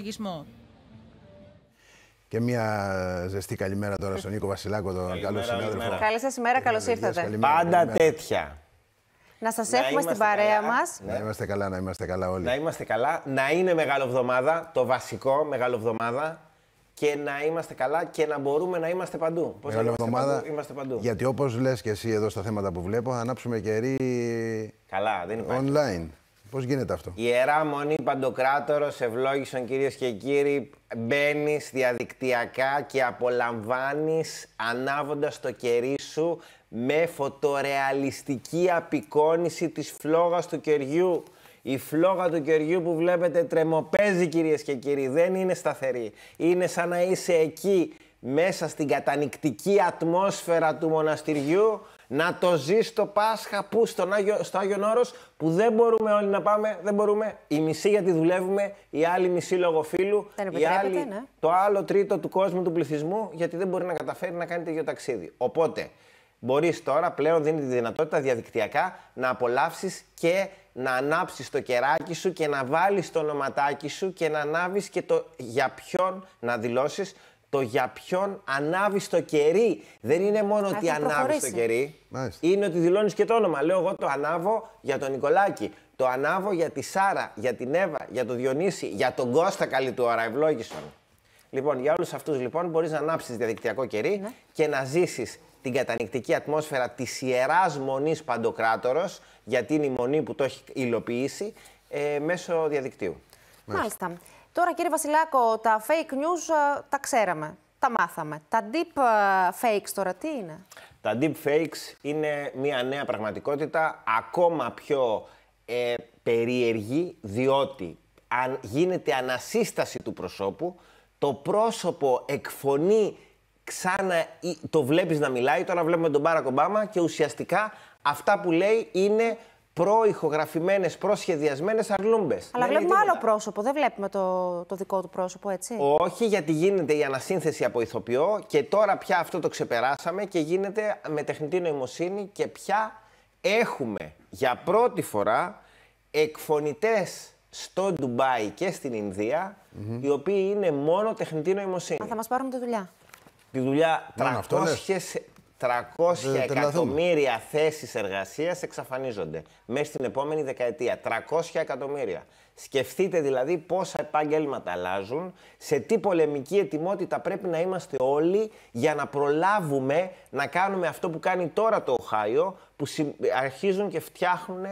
λογισμό. Και μια ζεστή καλημέρα τώρα στον Νίκο Βασιλάκο, τον καλό συνάδελφο. Καλή σας ημέρα, καλώ ήρθατε. Πάντα τέτοια. Να σας έχουμε στην παρέα μας. Να είμαστε καλά, να είμαστε καλά όλοι. Να είμαστε καλά, να είναι μεγάλο εβδομάδα, το βασικό μεγάλο εβδομάδα. Και να είμαστε καλά και να μπορούμε να είμαστε παντού. Πώς να είμαστε εβδομάδα, παντού, είμαστε παντού. Γιατί όπως λες και εσύ εδώ στα θέματα που βλέπω, ανάψουμε κερί. Καλά, δεν υπάρχει. Online. Πώς γίνεται αυτό. Ιερά Μονή Παντοκράτορος, ευλόγησον κυρίες και κύριοι. Μπαίνεις διαδικτυακά και απολαμβάνεις ανάβοντας το κερί σου με φωτορεαλιστική απεικόνηση της φλόγας του κεριού. Η φλόγα του κεριού που βλέπετε τρεμοπέζει κυρίες και κύριοι, δεν είναι σταθερή. Είναι σαν να είσαι εκεί μέσα στην κατανικτική ατμόσφαιρα του μοναστηριού να το ζεις το Πάσχα που στον Άγιο, στο Άγιο που δεν μπορούμε όλοι να πάμε, δεν μπορούμε. Η μισή γιατί δουλεύουμε, η άλλη μισή λόγω φίλου, η άλλη, ναι. το άλλο τρίτο του κόσμου του πληθυσμού γιατί δεν μπορεί να καταφέρει να κάνει ίδιο ταξίδι. Οπότε μπορείς τώρα πλέον δίνει τη δυνατότητα διαδικτυακά να απολαύσεις και να ανάψεις το κεράκι σου και να βάλεις το ονοματάκι σου και να ανάβεις και το για ποιον να δηλώσεις το για ποιον ανάβει το κερί. Δεν είναι μόνο ότι ανάβει το κερί, Μάλιστα. είναι ότι δηλώνεις και το όνομα. Λέω εγώ το ανάβω για τον Νικολάκη. Το ανάβω για τη Σάρα, για την Εύα, για τον Διονύση, για τον Κώστα καλή του ώρα, ευλόγησον. Λοιπόν, για όλους αυτούς λοιπόν μπορείς να ανάψεις διαδικτυακό κερί ναι. και να ζήσεις την κατανοητική ατμόσφαιρα της ιεράς μονής Παντοκράτορος, γιατί είναι η μονή που το έχει υλοποιήσει, ε, μέσω διαδικτύου. Μάλιστα. Τώρα, κύριε Βασιλάκο, τα fake news ε, τα ξέραμε, τα μάθαμε. Τα deep ε, fakes τώρα τι είναι? Τα deep fakes είναι μια νέα πραγματικότητα, ακόμα πιο ε, περίεργη, διότι αν γίνεται ανασύσταση του προσώπου, το πρόσωπο εκφωνεί ξανά, το βλέπεις να μιλάει, τώρα βλέπουμε τον Μπάρακ Ομπάμα και ουσιαστικά αυτά που λέει είναι προηχογραφημένες, προσχεδιασμένες αρλούμπε. Αλλά βλέπουμε άλλο πρόσωπο, δεν βλέπουμε το, το δικό του πρόσωπο, έτσι. Όχι, γιατί γίνεται η ανασύνθεση από ηθοποιό και τώρα πια αυτό το ξεπεράσαμε και γίνεται με τεχνητή νοημοσύνη και πια έχουμε για πρώτη φορά εκφωνητές στο Ντουμπάι και στην Ινδία, οι οποίοι είναι μόνο τεχνητή νοημοσύνη. Α, θα μας πάρουν τη δουλειά. Τη δουλειά 300 300 ε, εκατομμύρια θέσεις εργασίας εξαφανίζονται μέσα στην επόμενη δεκαετία. 300 εκατομμύρια. Σκεφτείτε δηλαδή πόσα επάγγελματα αλλάζουν, σε τι πολεμική ετοιμότητα πρέπει να είμαστε όλοι για να προλάβουμε να κάνουμε αυτό που κάνει τώρα το Οχάιο, που αρχίζουν και φτιάχνουν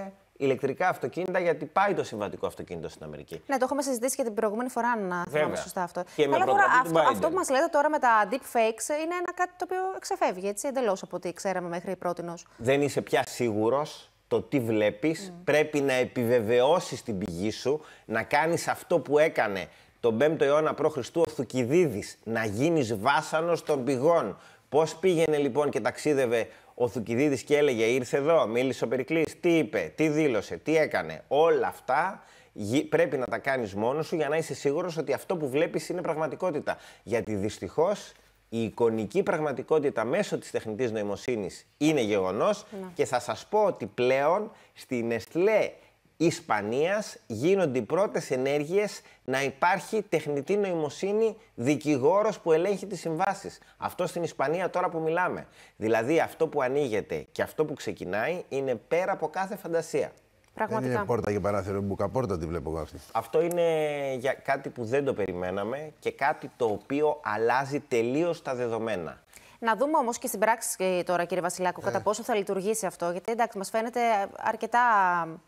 ηλεκτρικά αυτοκίνητα, γιατί πάει το συμβατικό αυτοκίνητο στην Αμερική. Ναι, το έχουμε συζητήσει και την προηγούμενη φορά, να θυμάμαι σωστά αυτό. Και Αλλά αυτό, αυτό που μας λέτε τώρα με τα deepfakes είναι ένα κάτι το οποίο ξεφεύγει έτσι εντελώς από ό,τι ξέραμε μέχρι πρώτη. Δεν είσαι πια σίγουρος το τι βλέπεις. Πρέπει να επιβεβαιώσεις την πηγή σου, να κάνεις αυτό που έκανε τον 5ο αιώνα π.Χ. ο Θουκυδίδης, να γίνεις βάσανος των πηγών. Πώς πήγαινε λοιπόν και ταξίδευε ο Θουκυδίδης και έλεγε ήρθε εδώ, μίλησε ο Περικλής, τι είπε, τι δήλωσε, τι έκανε. Όλα αυτά πρέπει να τα κάνεις μόνος σου για να είσαι σίγουρος ότι αυτό που βλέπεις είναι πραγματικότητα. Γιατί δυστυχώς η εικονική πραγματικότητα μέσω της τεχνητής νοημοσύνης είναι γεγονός ναι. και θα σας πω ότι πλέον στην Εστλέ... Ισπανίας γίνονται οι πρώτες ενέργειες να υπάρχει τεχνητή νοημοσύνη δικηγόρος που ελέγχει τις συμβάσεις. Αυτό στην Ισπανία τώρα που μιλάμε. Δηλαδή αυτό που ανοίγεται και αυτό που ξεκινάει είναι πέρα από κάθε φαντασία. Πραγματικά. Δεν είναι πόρτα και παράθυρο, μπουκαπόρτα τη βλέπω εγώ αυτή. Αυτό είναι για κάτι που δεν το περιμέναμε και κάτι το οποίο αλλάζει τελείως τα δεδομένα. Να δούμε όμως και στην πράξη ε, τώρα, κύριε Βασιλάκο, κατά ε. πόσο θα λειτουργήσει αυτό. Γιατί εντάξει, μας φαίνεται αρκετά.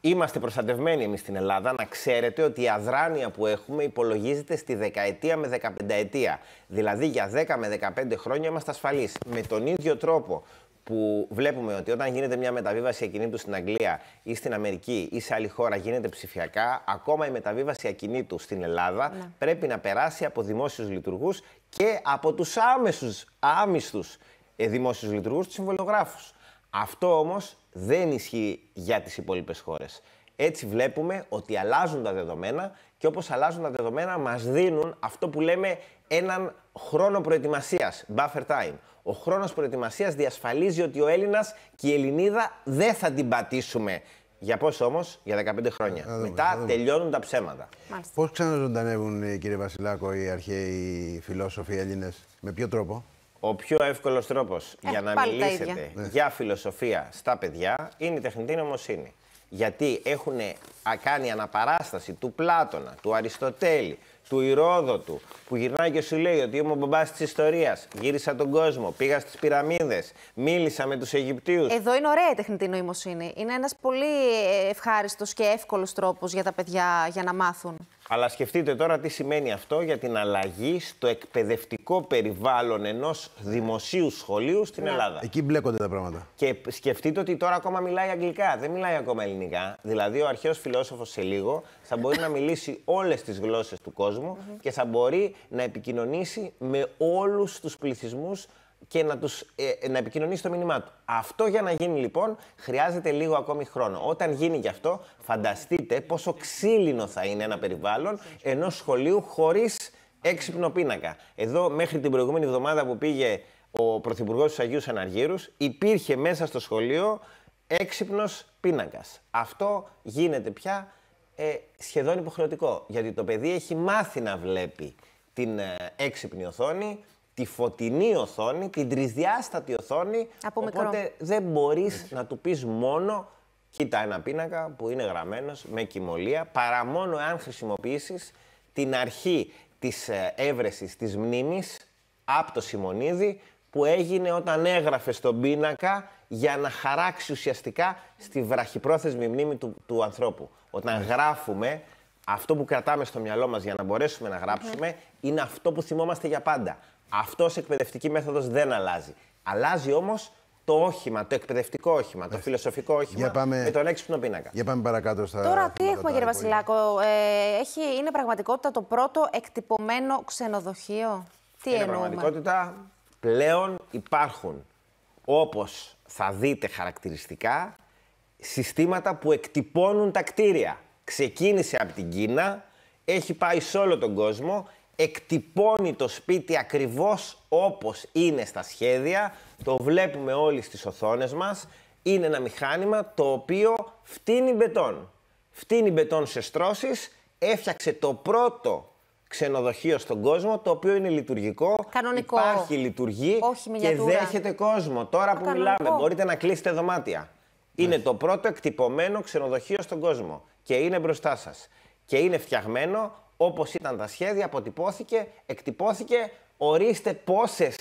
Είμαστε προστατευμένοι εμείς στην Ελλάδα. Να ξέρετε ότι η αδράνεια που έχουμε υπολογίζεται στη δεκαετία με δεκαπενταετία. Δηλαδή για 10 με 15 χρόνια είμαστε ασφαλείς. Με τον ίδιο τρόπο που βλέπουμε ότι όταν γίνεται μια μεταβίβαση ακινήτου στην Αγγλία ή στην Αμερική ή σε άλλη χώρα γίνεται ψηφιακά, ακόμα η μεταβίβαση ακινήτου στην Ελλάδα ναι. πρέπει να περάσει από δημόσιους λειτουργούς και από τους άμεσους, άμυστους ε, δημόσιους λειτουργούς, τους συμβολογράφους. Αυτό όμως δεν ισχύει για τις υπόλοιπες χώρες. Έτσι βλέπουμε ότι αλλάζουν τα δεδομένα και όπως αλλάζουν τα δεδομένα μας δίνουν αυτό που λέμε έναν χρόνο προετοιμασίας, buffer time. Ο χρόνος προετοιμασίας διασφαλίζει ότι ο Έλληνας και η Ελληνίδα δεν θα την πατήσουμε. Για πόσο όμως, για 15 χρόνια. Μετά τελειώνουν τα ψέματα. Πώς ξαναζωντανεύουν, ε, κύριε Βασιλάκο, οι αρχαίοι φιλόσοφοι Έλληνες, με ποιο τρόπο. Ο πιο εύκολος τρόπος για να μιλήσετε ναι. για φιλοσοφία στα παιδιά είναι η τεχνητή νομοσύνη γιατί έχουν κάνει αναπαράσταση του Πλάτωνα, του Αριστοτέλη, του Ηρόδοτου, που γυρνάει και σου λέει ότι είμαι ο μπαμπάς της ιστορίας. Γύρισα τον κόσμο, πήγα στις πυραμίδες, μίλησα με τους Αιγυπτίους. Εδώ είναι ωραία η τεχνητή νοημοσύνη. Είναι ένας πολύ ε, ευχάριστος και εύκολος τρόπος για τα παιδιά για να μάθουν. Αλλά σκεφτείτε τώρα τι σημαίνει αυτό για την αλλαγή στο εκπαιδευτικό περιβάλλον ενός δημοσίου σχολείου στην ναι. Ελλάδα. Εκεί μπλέκονται τα πράγματα. Και σκεφτείτε ότι τώρα ακόμα μιλάει αγγλικά, δεν μιλάει ακόμα ελληνικά. Δηλαδή, ο αρχαίος φιλόσοφος σε λίγο θα μπορεί να μιλήσει όλες τις γλώσσες του κόσμου και θα μπορεί να επικοινωνήσει με όλους τους πληθυσμούς και να, τους, ε, να επικοινωνήσει το μήνυμά του. Αυτό για να γίνει λοιπόν χρειάζεται λίγο ακόμη χρόνο. Όταν γίνει γι' αυτό, φανταστείτε πόσο ξύλινο θα είναι ένα περιβάλλον ενός σχολείου χωρίς έξυπνο πίνακα. Εδώ μέχρι την προηγούμενη εβδομάδα που πήγε ο Πρωθυπουργός του Αγίου Αναργύρου, υπήρχε μέσα στο σχολείο έξυπνος πίνακας. Αυτό γίνεται πια ε, σχεδόν υποχρεωτικό. Γιατί το παιδί έχει μάθει να βλέπει την ε, έξυπνη οθόνη τη φωτεινή οθόνη, την τρισδιάστατη οθόνη. Από οπότε δεν μπορείς να του πεις μόνο. Κοίτα ένα πίνακα που είναι γραμμένος με κοιμωλία, παρά μόνο αν χρησιμοποιήσεις την αρχή της ε, έβρεσης της μνήμης από το Σιμωνίδη, που έγινε όταν έγραφε στον πίνακα για να χαράξει ουσιαστικά στη βραχυπρόθεσμη μνήμη του, του ανθρώπου. Όταν γράφουμε, αυτό που κρατάμε στο μυαλό μας για να μπορέσουμε να γράψουμε ναι. είναι αυτό που θυμόμαστε για πάντα. Αυτός ο εκπαιδευτική μέθοδος δεν αλλάζει. Αλλάζει όμως το όχημα, το εκπαιδευτικό όχημα, το ναι. φιλοσοφικό όχημα για πάμε... και τον έξυπνο πίνακα. Για πάμε παρακάτω στα. Τώρα, τι έχουμε, κύριε Βασιλάκο, ε, έχει, είναι πραγματικότητα το πρώτο εκτυπωμένο ξενοδοχείο. Τι είναι εννοούμε. πραγματικότητα πλέον υπάρχουν, όπως θα δείτε χαρακτηριστικά, συστήματα που εκτυπώνουν τα κτίρια. Ξεκίνησε από την Κίνα, έχει πάει σε όλο τον κόσμο, εκτυπώνει το σπίτι ακριβώς όπως είναι στα σχέδια, το βλέπουμε όλοι στις οθόνες μας, είναι ένα μηχάνημα το οποίο φτύνει μπετόν. Φτύνει μπετόν σε στρώσεις, έφτιαξε το πρώτο ξενοδοχείο στον κόσμο, το οποίο είναι λειτουργικό. Κανονικό. Υπάρχει, λειτουργεί και δέχεται κόσμο. Τώρα που μιλάμε, μπορείτε να κλείσετε δωμάτια. Είναι το πρώτο εκτυπωμένο ξενοδοχείο στον κόσμο και είναι μπροστά σας. Και είναι φτιαγμένο όπως ήταν τα σχέδια, αποτυπώθηκε, εκτυπώθηκε, ορίστε πόσες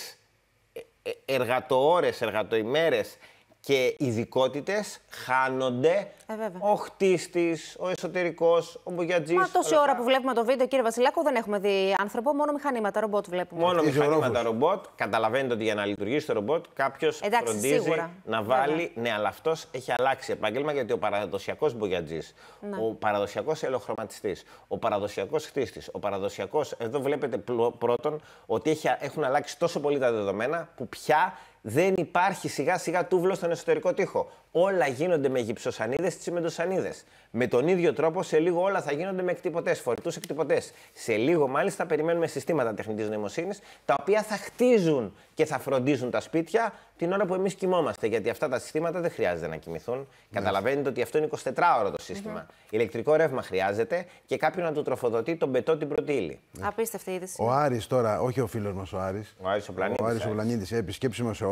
ε, ε, εργατοώρες, εργατοημέρες και ειδικότητες χάνονται. Ε, ο χτίστης, ο εσωτερικός, ο μπογιατζής. Μα τόση ώρα που βλέπουμε το βίντεο, κύριε Βασιλάκο, δεν έχουμε δει άνθρωπο. Μόνο μηχανήματα ρομπότ βλέπουμε. Μόνο μηχανήματα ρομπότ. Καταλαβαίνετε ότι για να λειτουργήσει το ρομπότ, κάποιος φροντίζει να βάλει. Βέβαια. Ναι, αλλά αυτός έχει αλλάξει επάγγελμα γιατί ο παραδοσιακός μπογιατζής, ναι. ο παραδοσιακός ελοχρωματιστής, ο παραδοσιακός χτίστης, ο παραδοσιακός. Εδώ βλέπετε πρώτον ότι έχουν αλλάξει τόσο πολύ τα δεδομένα που πια δεν υπάρχει σιγά σιγά τούβλος στον εσωτερικό τοίχο. Όλα γίνονται με γυψοσανίδες και τσιμεντοσανίδε. Με τον ίδιο τρόπο, σε λίγο όλα θα γίνονται με εκτυπωτές, φορητούς εκτυπωτές. Σε λίγο, μάλιστα, περιμένουμε συστήματα τεχνητής νοημοσύνης, τα οποία θα χτίζουν και θα φροντίζουν τα σπίτια την ώρα που εμείς κοιμόμαστε. Γιατί αυτά τα συστήματα δεν χρειάζεται να κοιμηθούν. Ναι. Καταλαβαίνετε ότι αυτό είναι 24ωρο το σύστημα. Ηλεκτρικό ρεύμα χρειάζεται και κάποιον να του τροφοδοτεί τον πετό την πρώτη ύλη. Ναι. Απίστευτη είδηση. Ο Άρης τώρα, όχι ο φίλος μας ο Άρης. Ο Άρης ο Πλανήτη. Ο ε, Άρη ο Πλανήτη, επισκέψιμο σε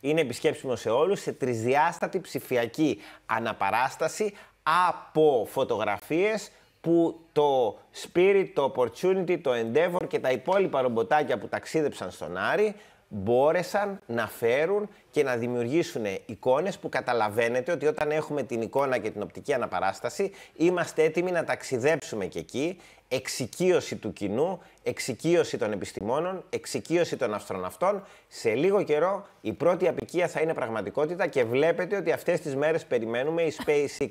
είναι επισκέψιμος σε όλους σε τρισδιάστατη ψηφιακή αναπαράσταση από φωτογραφίες που το Spirit, το Opportunity, το Endeavor και τα υπόλοιπα ρομποτάκια που ταξίδεψαν στον Άρη μπόρεσαν να φέρουν και να δημιουργήσουν εικόνες που καταλαβαίνετε ότι όταν έχουμε την εικόνα και την οπτική αναπαράσταση είμαστε έτοιμοι να ταξιδέψουμε και εκεί εξοικείωση του κοινού, εξοικείωση των επιστημόνων, εξοικείωση των αστροναυτών. Σε λίγο καιρό η πρώτη απικία θα είναι πραγματικότητα και βλέπετε ότι αυτές τις μέρες περιμένουμε η SpaceX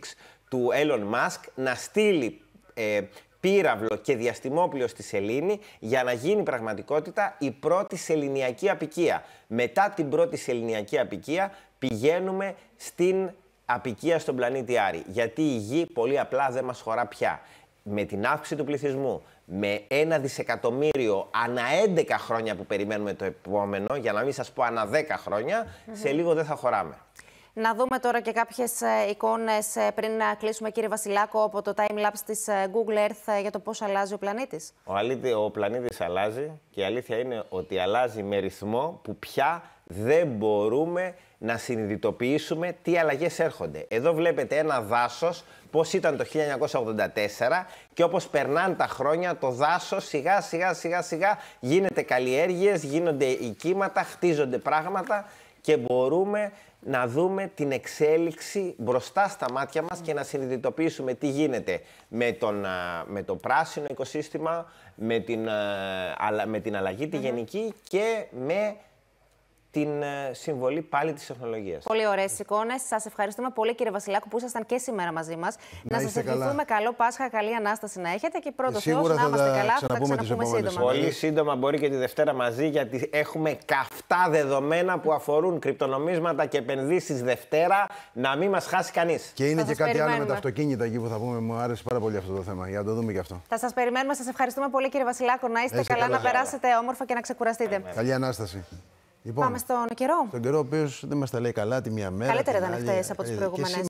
του Elon Musk να στείλει ε, πύραυλο και διαστημόπλιο στη Σελήνη για να γίνει πραγματικότητα η πρώτη σεληνιακή απικία. Μετά την πρώτη σεληνιακή απικία πηγαίνουμε στην απικία στον πλανήτη Άρη. Γιατί η γη πολύ απλά δεν μας χωρά πια. Με την αύξηση του πληθυσμού, με ένα δισεκατομμύριο ανά 11 χρόνια που περιμένουμε το επόμενο, για να μην σας πω ανά 10 χρόνια, σε λίγο δεν θα χωράμε. Να δούμε τώρα και κάποιες ε, εικόνες ε, πριν να κλείσουμε κύριε Βασιλάκο από το timelapse της ε, Google Earth για το πώς αλλάζει ο πλανήτης. Ο, αλήθεια ο πλανήτης αλλάζει και η αλήθεια είναι ότι αλλάζει με ρυθμό που πια δεν μπορούμε να συνειδητοποιήσουμε τι αλλαγές έρχονται. Εδώ βλέπετε ένα δάσος πώς ήταν το 1984 και όπως περνάνε τα χρόνια το δάσος σιγά σιγά σιγά σιγά γίνεται καλλιέργειες, γίνονται οικήματα, χτίζονται πράγματα και μπορούμε να δούμε την εξέλιξη μπροστά στα μάτια μας και να συνειδητοποιήσουμε τι γίνεται με, τον, με το πράσινο οικοσύστημα, με την, με την αλλαγή τη γενική και με την ε, συμβολή πάλι της τεχνολογίας. Πολύ ωραίες εικόνες. Σας ευχαριστούμε πολύ, κύριε Βασιλάκου, που ήσασταν και σήμερα μαζί μας. Να, να σας ευχηθούμε καλό Πάσχα, καλή ανάσταση να έχετε και πρώτος Θεός να είμαστε καλά. Θα τα ξαναπούμε σύντομα. Πολύ σύντομα μπορεί και τη Δευτέρα μαζί, γιατί έχουμε καυτά δεδομένα που αφορούν κρυπτονομίσματα και επενδύσεις Δευτέρα. Να μην μας χάσει κανείς. Και είναι και κάτι άλλο με τα αυτοκίνητα εκεί που θα πούμε. Μου άρεσε πάρα πολύ αυτό το θέμα. Για να το δούμε και αυτό. Θα σας περιμένουμε. Σας ευχαριστούμε πολύ, κύριε Βασιλάκο. Να είστε καλά, να περάσετε όμορφα και να ξεκουραστείτε. Καλή ανάσταση. Λοιπόν, Πάμε στον καιρό. Στον καιρό, ο οποίος δεν μας τα λέει καλά τη μία μέρα. Καλύτερα ήταν χθες από ε, τις προηγούμενε.